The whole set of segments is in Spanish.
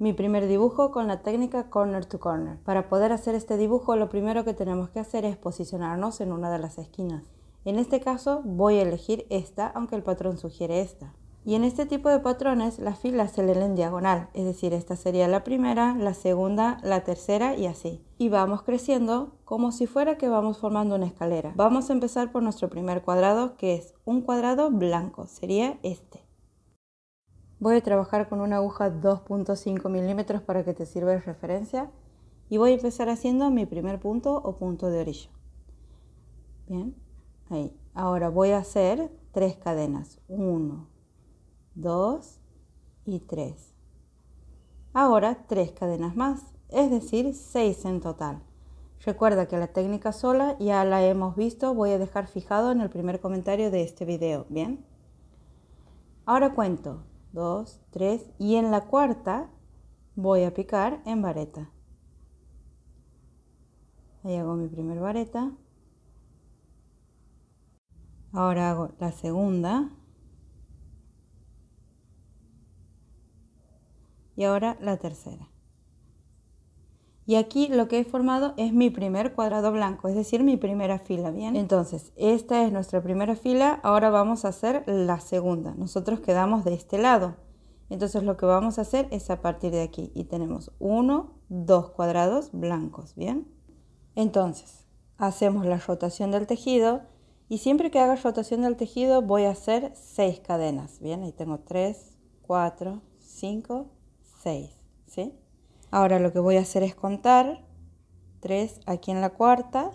Mi primer dibujo con la técnica corner to corner. Para poder hacer este dibujo lo primero que tenemos que hacer es posicionarnos en una de las esquinas. En este caso voy a elegir esta, aunque el patrón sugiere esta. Y en este tipo de patrones las filas se leen en diagonal, es decir, esta sería la primera, la segunda, la tercera y así. Y vamos creciendo como si fuera que vamos formando una escalera. Vamos a empezar por nuestro primer cuadrado, que es un cuadrado blanco, sería este. Voy a trabajar con una aguja 2.5 milímetros para que te sirva de referencia y voy a empezar haciendo mi primer punto o punto de orillo. Bien, ahí. Ahora voy a hacer tres cadenas, 1, 2 y 3. Ahora tres cadenas más, es decir, 6 en total. Recuerda que la técnica sola ya la hemos visto, voy a dejar fijado en el primer comentario de este video, ¿bien? Ahora cuento dos 3 y en la cuarta voy a picar en vareta. Ahí hago mi primer vareta. Ahora hago la segunda. Y ahora la tercera. Y aquí lo que he formado es mi primer cuadrado blanco, es decir, mi primera fila, ¿bien? Entonces, esta es nuestra primera fila, ahora vamos a hacer la segunda. Nosotros quedamos de este lado. Entonces, lo que vamos a hacer es a partir de aquí y tenemos uno, dos cuadrados blancos, ¿bien? Entonces, hacemos la rotación del tejido y siempre que haga rotación del tejido voy a hacer seis cadenas, ¿bien? Ahí tengo tres, cuatro, cinco, seis, ¿sí? Ahora lo que voy a hacer es contar 3 aquí en la cuarta.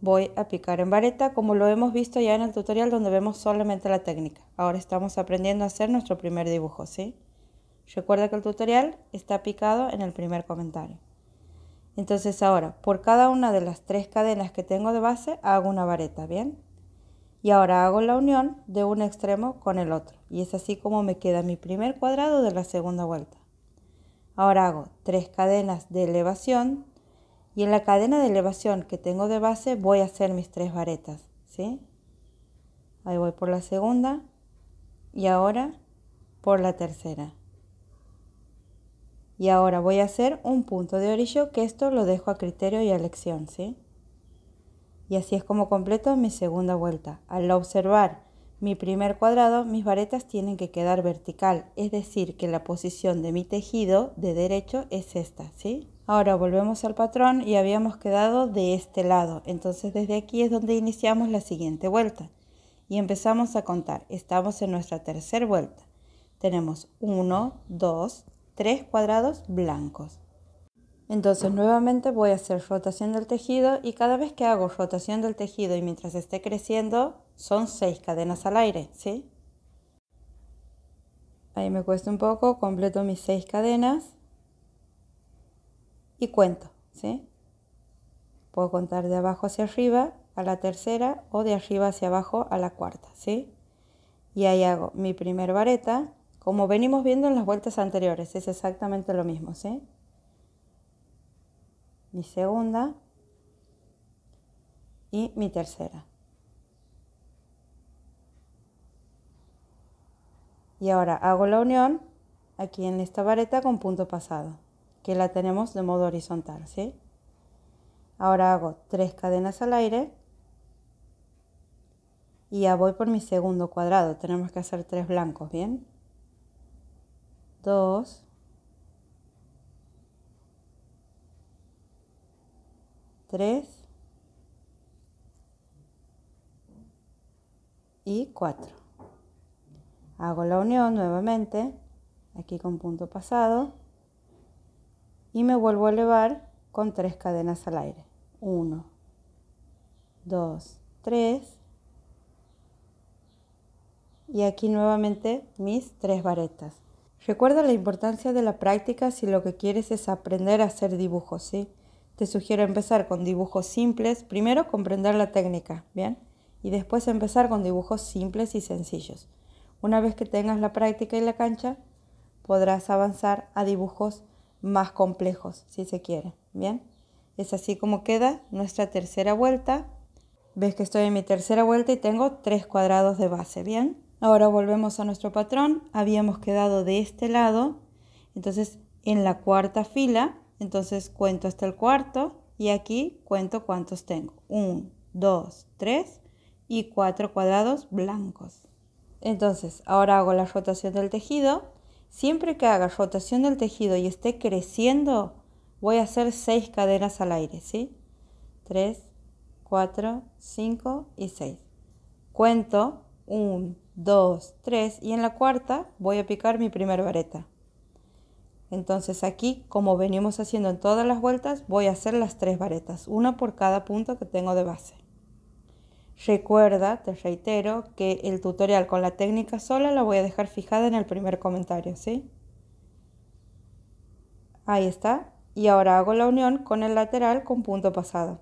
Voy a picar en vareta como lo hemos visto ya en el tutorial donde vemos solamente la técnica. Ahora estamos aprendiendo a hacer nuestro primer dibujo, ¿sí? Recuerda que el tutorial está picado en el primer comentario. Entonces ahora, por cada una de las tres cadenas que tengo de base, hago una vareta, ¿bien? Y ahora hago la unión de un extremo con el otro. Y es así como me queda mi primer cuadrado de la segunda vuelta. Ahora hago tres cadenas de elevación y en la cadena de elevación que tengo de base voy a hacer mis tres varetas, ¿sí? Ahí voy por la segunda y ahora por la tercera. Y ahora voy a hacer un punto de orillo que esto lo dejo a criterio y a elección, ¿sí? Y así es como completo mi segunda vuelta. Al observar mi primer cuadrado, mis varetas tienen que quedar vertical, es decir, que la posición de mi tejido de derecho es esta, ¿sí? Ahora volvemos al patrón y habíamos quedado de este lado, entonces desde aquí es donde iniciamos la siguiente vuelta y empezamos a contar. Estamos en nuestra tercera vuelta. Tenemos 1, 2, 3 cuadrados blancos. Entonces nuevamente voy a hacer rotación del tejido y cada vez que hago rotación del tejido y mientras esté creciendo son seis cadenas al aire, ¿sí? Ahí me cuesta un poco, completo mis seis cadenas y cuento, ¿sí? Puedo contar de abajo hacia arriba a la tercera o de arriba hacia abajo a la cuarta, ¿sí? Y ahí hago mi primer vareta, como venimos viendo en las vueltas anteriores, es exactamente lo mismo, ¿sí? Mi segunda y mi tercera. Y ahora hago la unión aquí en esta vareta con punto pasado, que la tenemos de modo horizontal, ¿sí? Ahora hago tres cadenas al aire y ya voy por mi segundo cuadrado. Tenemos que hacer tres blancos, ¿bien? Dos. Tres. Y cuatro. Hago la unión nuevamente, aquí con punto pasado, y me vuelvo a elevar con tres cadenas al aire. 1, 2, tres Y aquí nuevamente mis tres varetas. Recuerda la importancia de la práctica si lo que quieres es aprender a hacer dibujos, Te sugiero empezar con dibujos simples, primero comprender la técnica, ¿bien? Y después empezar con dibujos simples y sencillos. Una vez que tengas la práctica y la cancha, podrás avanzar a dibujos más complejos, si se quiere. Bien, es así como queda nuestra tercera vuelta. Ves que estoy en mi tercera vuelta y tengo tres cuadrados de base. Bien, ahora volvemos a nuestro patrón. Habíamos quedado de este lado, entonces en la cuarta fila, entonces cuento hasta el cuarto y aquí cuento cuántos tengo. 1, 2, 3 y 4 cuadrados blancos. Entonces, ahora hago la rotación del tejido. Siempre que haga rotación del tejido y esté creciendo, voy a hacer 6 cadenas al aire, ¿sí? 3, 4, 5 y 6. Cuento 1, 2, 3 y en la cuarta voy a picar mi primer vareta. Entonces aquí, como venimos haciendo en todas las vueltas, voy a hacer las tres varetas, una por cada punto que tengo de base. Recuerda, te reitero, que el tutorial con la técnica sola la voy a dejar fijada en el primer comentario, ¿sí? Ahí está. Y ahora hago la unión con el lateral con punto pasado.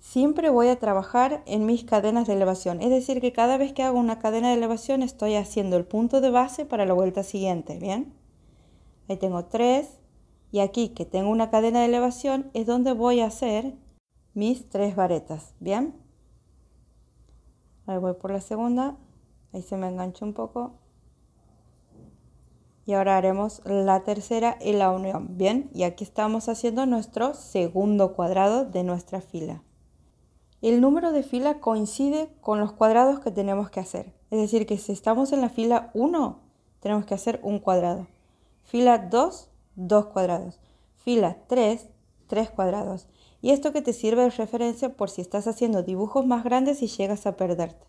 Siempre voy a trabajar en mis cadenas de elevación, es decir, que cada vez que hago una cadena de elevación estoy haciendo el punto de base para la vuelta siguiente, ¿bien? Ahí tengo tres y aquí que tengo una cadena de elevación es donde voy a hacer mis tres varetas, ¿bien? voy por la segunda. Ahí se me engancha un poco. Y ahora haremos la tercera y la unión. Bien, y aquí estamos haciendo nuestro segundo cuadrado de nuestra fila. El número de fila coincide con los cuadrados que tenemos que hacer. Es decir, que si estamos en la fila 1, tenemos que hacer un cuadrado. Fila 2, 2 cuadrados. Fila 3, 3 cuadrados y esto que te sirve de referencia por si estás haciendo dibujos más grandes y llegas a perderte.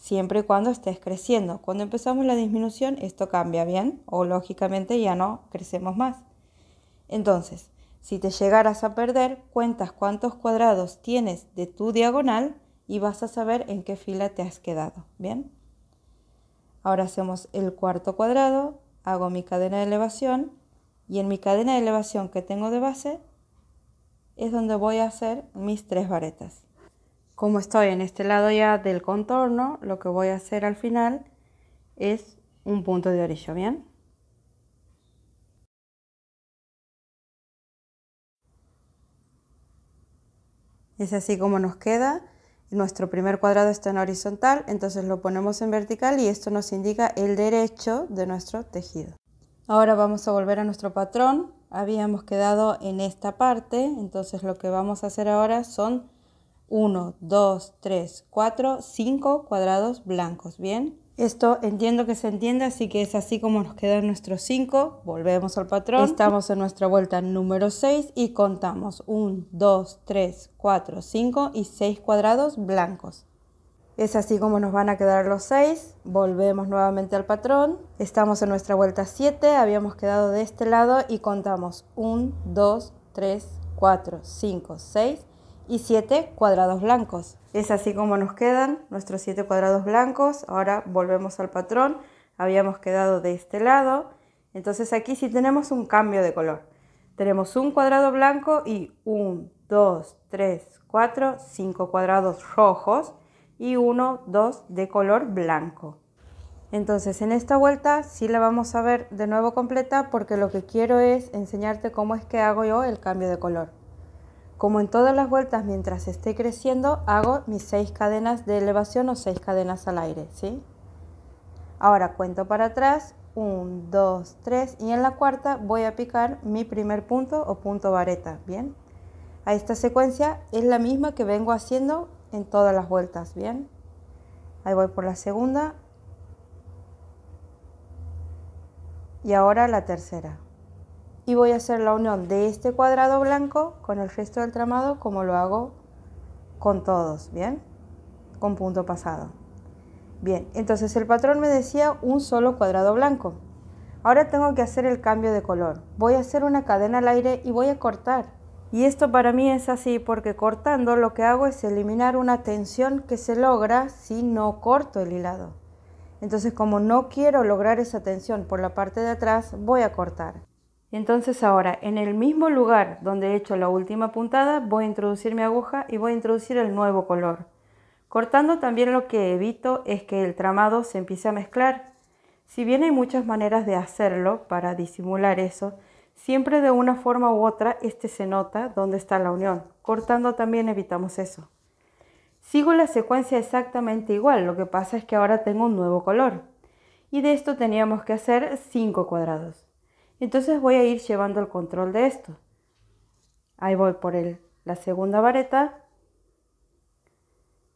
Siempre y cuando estés creciendo. Cuando empezamos la disminución esto cambia bien o lógicamente ya no crecemos más. Entonces, si te llegaras a perder, cuentas cuántos cuadrados tienes de tu diagonal y vas a saber en qué fila te has quedado. ¿Bien? Ahora hacemos el cuarto cuadrado, hago mi cadena de elevación y en mi cadena de elevación que tengo de base es donde voy a hacer mis tres varetas. Como estoy en este lado ya del contorno, lo que voy a hacer al final es un punto de orillo, ¿bien? Es así como nos queda. Nuestro primer cuadrado está en horizontal, entonces lo ponemos en vertical y esto nos indica el derecho de nuestro tejido. Ahora vamos a volver a nuestro patrón habíamos quedado en esta parte, entonces lo que vamos a hacer ahora son 1, 2, 3, 4, 5 cuadrados blancos, ¿bien? Esto entiendo que se entiende, así que es así como nos quedan nuestros 5. Volvemos al patrón. Estamos en nuestra vuelta número 6 y contamos 1, 2, 3, 4, 5 y 6 cuadrados blancos. Es así como nos van a quedar los 6. Volvemos nuevamente al patrón. Estamos en nuestra vuelta 7. Habíamos quedado de este lado y contamos 1, 2, 3, 4, 5, 6 y 7 cuadrados blancos. Es así como nos quedan nuestros 7 cuadrados blancos. Ahora volvemos al patrón. Habíamos quedado de este lado. Entonces aquí sí tenemos un cambio de color. Tenemos un cuadrado blanco y 1, 2, 3, 4, 5 cuadrados rojos y uno dos de color blanco. Entonces en esta vuelta sí la vamos a ver de nuevo completa porque lo que quiero es enseñarte cómo es que hago yo el cambio de color. Como en todas las vueltas mientras esté creciendo hago mis seis cadenas de elevación o seis cadenas al aire, ¿sí? Ahora cuento para atrás, 1, 2, 3 y en la cuarta voy a picar mi primer punto o punto vareta, ¿bien? A esta secuencia es la misma que vengo haciendo en todas las vueltas, ¿bien? Ahí voy por la segunda. Y ahora la tercera. Y voy a hacer la unión de este cuadrado blanco con el resto del tramado como lo hago con todos, ¿bien? Con punto pasado. Bien, entonces el patrón me decía un solo cuadrado blanco. Ahora tengo que hacer el cambio de color. Voy a hacer una cadena al aire y voy a cortar y esto para mí es así porque cortando lo que hago es eliminar una tensión que se logra si no corto el hilado. Entonces como no quiero lograr esa tensión por la parte de atrás, voy a cortar. Entonces ahora, en el mismo lugar donde he hecho la última puntada, voy a introducir mi aguja y voy a introducir el nuevo color. Cortando también lo que evito es que el tramado se empiece a mezclar. Si bien hay muchas maneras de hacerlo para disimular eso, Siempre de una forma u otra, este se nota dónde está la unión. Cortando también evitamos eso. Sigo la secuencia exactamente igual, lo que pasa es que ahora tengo un nuevo color. Y de esto teníamos que hacer 5 cuadrados. Entonces voy a ir llevando el control de esto. Ahí voy por la segunda vareta.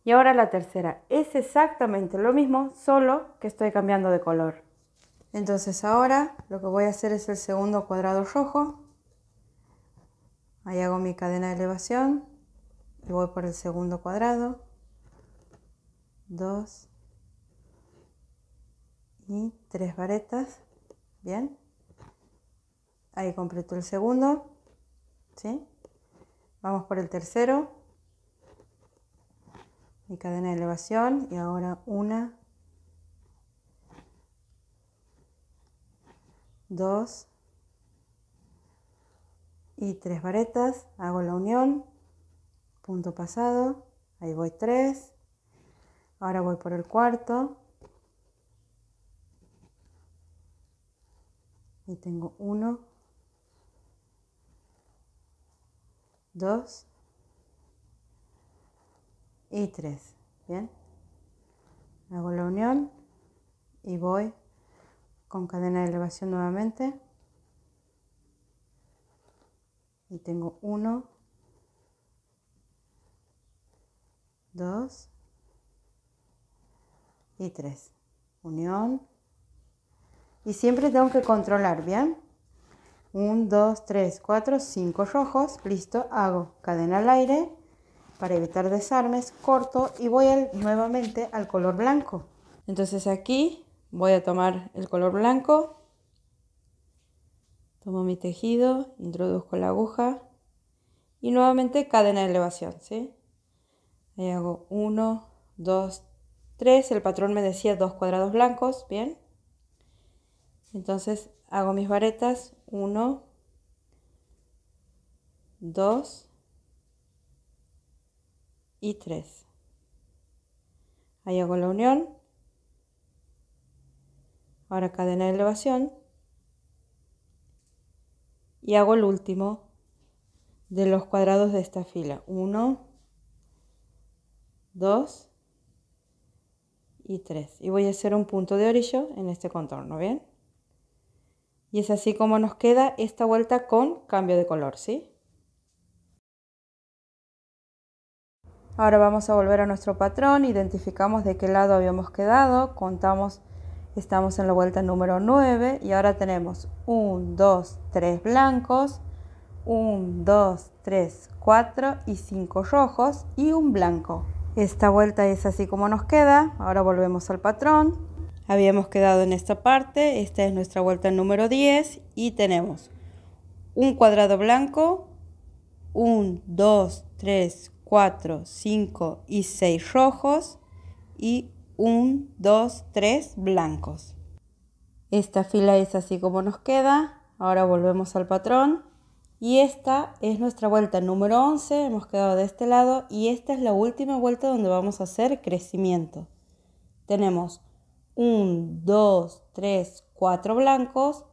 Y ahora la tercera. Es exactamente lo mismo, solo que estoy cambiando de color. Entonces ahora lo que voy a hacer es el segundo cuadrado rojo. Ahí hago mi cadena de elevación y voy por el segundo cuadrado. Dos. y tres varetas. Bien. Ahí completo el segundo. ¿Sí? Vamos por el tercero. Mi cadena de elevación y ahora una 2 y 3 varetas, hago la unión, punto pasado, ahí voy 3, ahora voy por el cuarto y tengo 1, 2 y 3, ¿bien? Hago la unión y voy con cadena de elevación nuevamente. Y tengo uno. Dos. y tres. Unión. Y siempre tengo que controlar, ¿bien? 1, dos, tres, cuatro, cinco rojos. Listo, hago cadena al aire para evitar desarmes, corto y voy nuevamente al color blanco. Entonces aquí voy a tomar el color blanco, tomo mi tejido, introduzco la aguja y nuevamente cadena de elevación, Ahí hago 1, 2, 3, el patrón me decía dos cuadrados blancos, bien. Entonces hago mis varetas, 1, 2 y 3. Ahí hago la unión, Ahora cadena de elevación. Y hago el último de los cuadrados de esta fila. 1, 2 y 3. Y voy a hacer un punto de orillo en este contorno, ¿bien? Y es así como nos queda esta vuelta con cambio de color, ¿sí? Ahora vamos a volver a nuestro patrón, identificamos de qué lado habíamos quedado, contamos Estamos en la vuelta número 9 y ahora tenemos 1, 2, 3 blancos, 1, 2, 3, 4 y 5 rojos y un blanco. Esta vuelta es así como nos queda. Ahora volvemos al patrón. Habíamos quedado en esta parte. Esta es nuestra vuelta número 10 y tenemos un cuadrado blanco, 1, 2, 3, 4, 5 y 6 rojos y 1, 2, 3 blancos. Esta fila es así como nos queda. Ahora volvemos al patrón. Y esta es nuestra vuelta número 11. Hemos quedado de este lado. Y esta es la última vuelta donde vamos a hacer crecimiento. Tenemos 1, 2, 3, 4 blancos.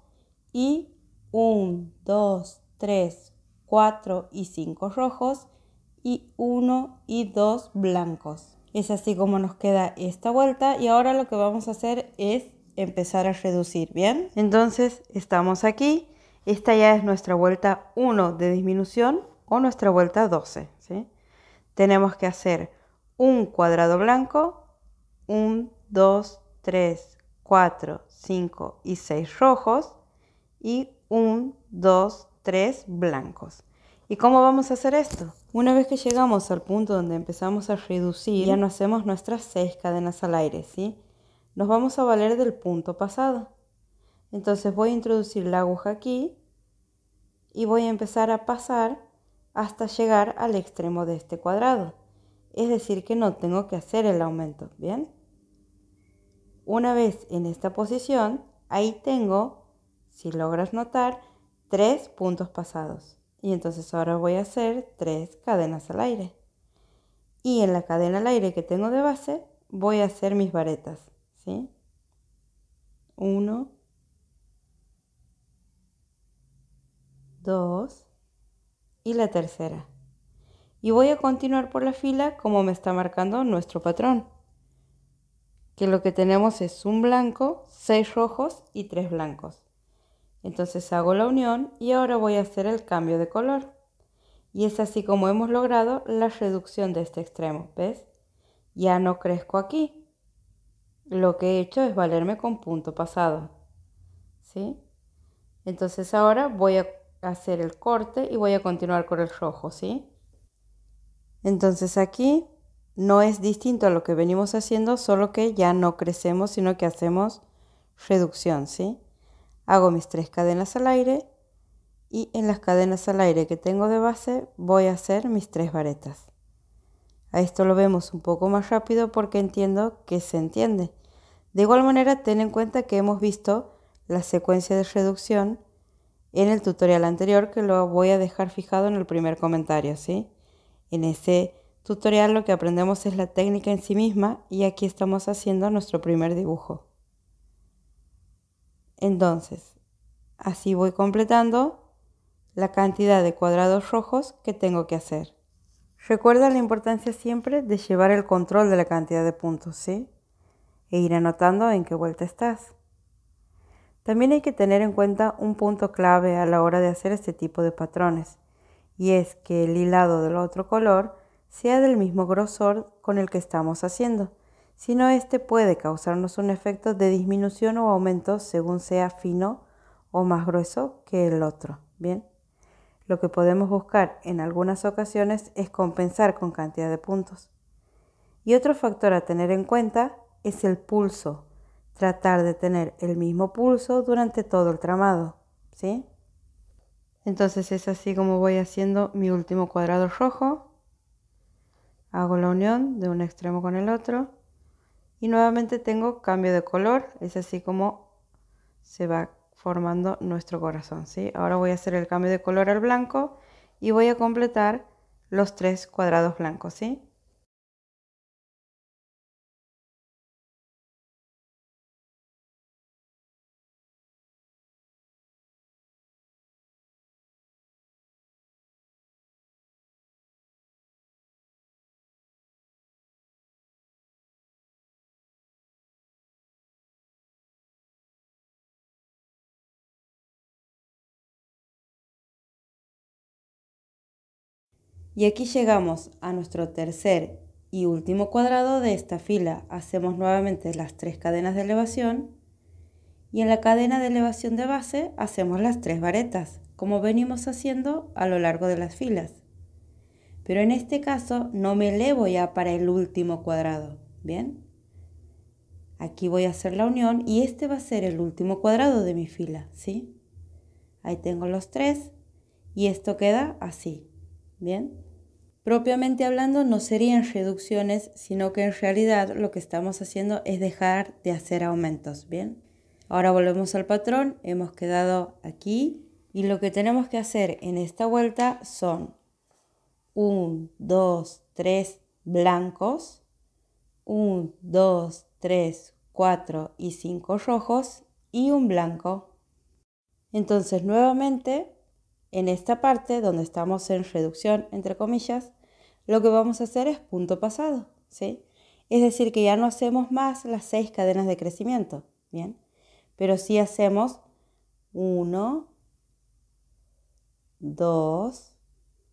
Y 1, 2, 3, 4 y 5 rojos. Y 1 y 2 blancos. Es así como nos queda esta vuelta y ahora lo que vamos a hacer es empezar a reducir, ¿bien? Entonces estamos aquí, esta ya es nuestra vuelta 1 de disminución o nuestra vuelta 12, ¿sí? Tenemos que hacer un cuadrado blanco, 1 2, 3, 4, 5 y 6 rojos y 1 2, 3 blancos. ¿Y cómo vamos a hacer esto? Una vez que llegamos al punto donde empezamos a reducir, ya no hacemos nuestras seis cadenas al aire, ¿sí? Nos vamos a valer del punto pasado. Entonces voy a introducir la aguja aquí y voy a empezar a pasar hasta llegar al extremo de este cuadrado. Es decir, que no tengo que hacer el aumento, ¿bien? Una vez en esta posición, ahí tengo, si logras notar, tres puntos pasados. Y entonces ahora voy a hacer tres cadenas al aire. Y en la cadena al aire que tengo de base voy a hacer mis varetas. ¿sí? Uno. Dos. Y la tercera. Y voy a continuar por la fila como me está marcando nuestro patrón. Que lo que tenemos es un blanco, seis rojos y tres blancos. Entonces hago la unión y ahora voy a hacer el cambio de color. Y es así como hemos logrado la reducción de este extremo, ¿ves? Ya no crezco aquí. Lo que he hecho es valerme con punto pasado, ¿sí? Entonces ahora voy a hacer el corte y voy a continuar con el rojo, ¿sí? Entonces aquí no es distinto a lo que venimos haciendo, solo que ya no crecemos, sino que hacemos reducción, ¿sí? hago mis tres cadenas al aire y en las cadenas al aire que tengo de base voy a hacer mis tres varetas. A esto lo vemos un poco más rápido porque entiendo que se entiende. De igual manera, ten en cuenta que hemos visto la secuencia de reducción en el tutorial anterior que lo voy a dejar fijado en el primer comentario, ¿sí? En ese tutorial lo que aprendemos es la técnica en sí misma y aquí estamos haciendo nuestro primer dibujo. Entonces, así voy completando la cantidad de cuadrados rojos que tengo que hacer. Recuerda la importancia siempre de llevar el control de la cantidad de puntos, ¿sí? E ir anotando en qué vuelta estás. También hay que tener en cuenta un punto clave a la hora de hacer este tipo de patrones, y es que el hilado del otro color sea del mismo grosor con el que estamos haciendo sino este puede causarnos un efecto de disminución o aumento según sea fino o más grueso que el otro. Bien, lo que podemos buscar en algunas ocasiones es compensar con cantidad de puntos. Y otro factor a tener en cuenta es el pulso. Tratar de tener el mismo pulso durante todo el tramado. Entonces es así como voy haciendo mi último cuadrado rojo. Hago la unión de un extremo con el otro y nuevamente tengo cambio de color, es así como se va formando nuestro corazón, ¿sí? Ahora voy a hacer el cambio de color al blanco y voy a completar los tres cuadrados blancos, ¿sí? Y aquí llegamos a nuestro tercer y último cuadrado de esta fila. Hacemos nuevamente las tres cadenas de elevación y en la cadena de elevación de base hacemos las tres varetas, como venimos haciendo a lo largo de las filas. Pero en este caso no me elevo ya para el último cuadrado, ¿bien? Aquí voy a hacer la unión y este va a ser el último cuadrado de mi fila, ¿sí? Ahí tengo los tres y esto queda así. ¿Bien? Propiamente hablando, no serían reducciones, sino que en realidad lo que estamos haciendo es dejar de hacer aumentos. ¿Bien? Ahora volvemos al patrón, hemos quedado aquí y lo que tenemos que hacer en esta vuelta son 1, 2, tres blancos, 1, 2, 3, 4 y 5 rojos y un blanco. Entonces nuevamente en esta parte, donde estamos en reducción, entre comillas, lo que vamos a hacer es punto pasado, ¿sí? Es decir, que ya no hacemos más las seis cadenas de crecimiento, ¿bien? Pero sí hacemos 1, 2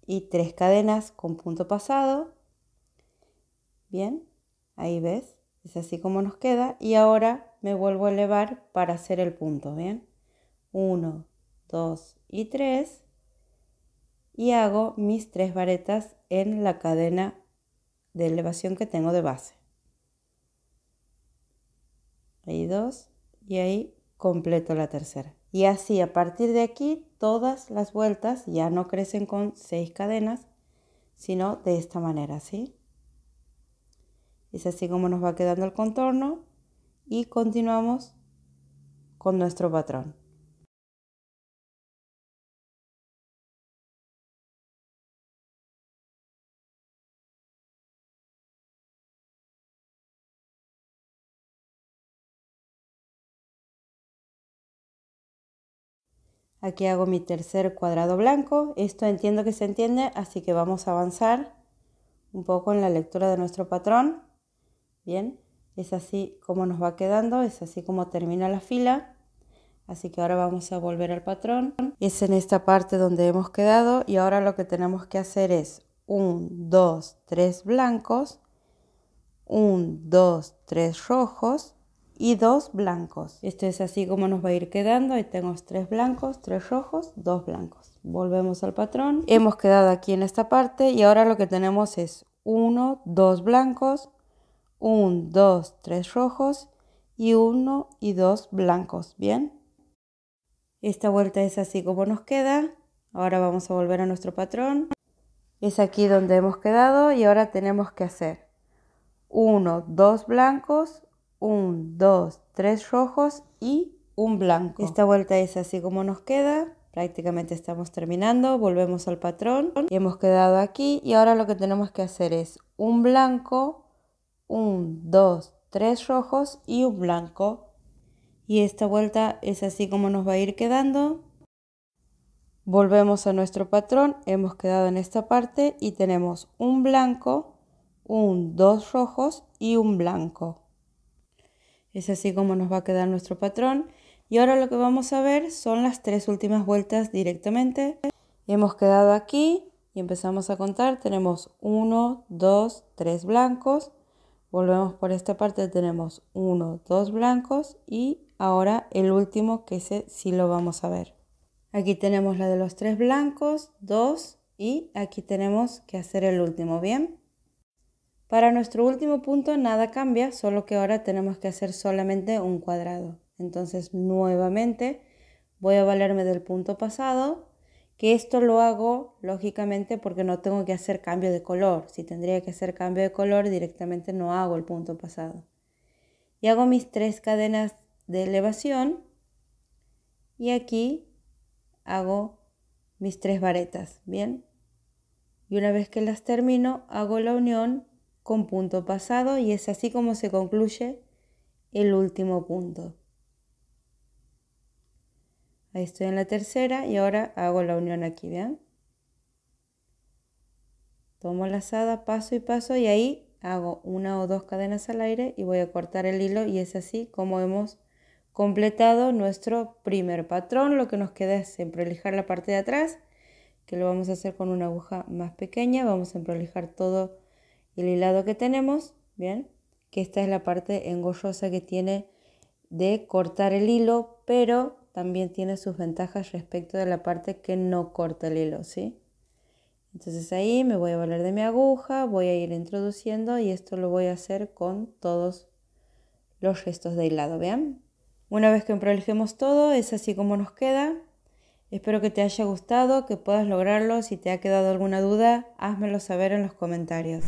y 3 cadenas con punto pasado. Bien, ahí ves, es así como nos queda. Y ahora me vuelvo a elevar para hacer el punto, ¿bien? 1, 2 y 3 y hago mis tres varetas en la cadena de elevación que tengo de base. Ahí dos y ahí completo la tercera. Y así a partir de aquí todas las vueltas ya no crecen con seis cadenas, sino de esta manera, ¿sí? Es así como nos va quedando el contorno y continuamos con nuestro patrón. Aquí hago mi tercer cuadrado blanco. Esto entiendo que se entiende, así que vamos a avanzar un poco en la lectura de nuestro patrón. Bien, es así como nos va quedando, es así como termina la fila. Así que ahora vamos a volver al patrón. Es en esta parte donde hemos quedado y ahora lo que tenemos que hacer es 1, 2, 3 blancos, 1, 2, 3 rojos, y dos blancos. Esto es así como nos va a ir quedando. Ahí tenemos tres blancos, tres rojos, dos blancos. Volvemos al patrón. Hemos quedado aquí en esta parte y ahora lo que tenemos es uno dos blancos, un dos tres rojos y uno y dos blancos. ¿Bien? Esta vuelta es así como nos queda. Ahora vamos a volver a nuestro patrón. Es aquí donde hemos quedado y ahora tenemos que hacer uno dos blancos, un, dos, tres rojos y un blanco. Esta vuelta es así como nos queda. Prácticamente estamos terminando, volvemos al patrón y hemos quedado aquí y ahora lo que tenemos que hacer es un blanco, un, dos, tres rojos y un blanco. Y esta vuelta es así como nos va a ir quedando. Volvemos a nuestro patrón, hemos quedado en esta parte y tenemos un blanco, un, dos rojos y un blanco. Es así como nos va a quedar nuestro patrón. Y ahora lo que vamos a ver son las tres últimas vueltas directamente. Hemos quedado aquí y empezamos a contar. Tenemos 1, 2, tres blancos. Volvemos por esta parte, tenemos uno, dos blancos y ahora el último que ese sí lo vamos a ver. Aquí tenemos la de los tres blancos, dos y aquí tenemos que hacer el último, ¿bien? Para nuestro último punto nada cambia, solo que ahora tenemos que hacer solamente un cuadrado. Entonces nuevamente voy a valerme del punto pasado, que esto lo hago lógicamente porque no tengo que hacer cambio de color. Si tendría que hacer cambio de color directamente no hago el punto pasado. Y hago mis tres cadenas de elevación y aquí hago mis tres varetas, ¿bien? Y una vez que las termino hago la unión con punto pasado y es así como se concluye el último punto. Ahí estoy en la tercera y ahora hago la unión aquí, ¿vean? Tomo la lazada paso y paso y ahí hago una o dos cadenas al aire y voy a cortar el hilo y es así como hemos completado nuestro primer patrón. Lo que nos queda es emprolijar la parte de atrás, que lo vamos a hacer con una aguja más pequeña. Vamos a emprolijar todo el hilado que tenemos, ¿bien? Que esta es la parte engorrosa que tiene de cortar el hilo, pero también tiene sus ventajas respecto de la parte que no corta el hilo, ¿sí? Entonces ahí me voy a valer de mi aguja, voy a ir introduciendo y esto lo voy a hacer con todos los restos de hilado, ¿vean? Una vez que emprolijemos todo, es así como nos queda. Espero que te haya gustado, que puedas lograrlo. Si te ha quedado alguna duda, házmelo saber en los comentarios.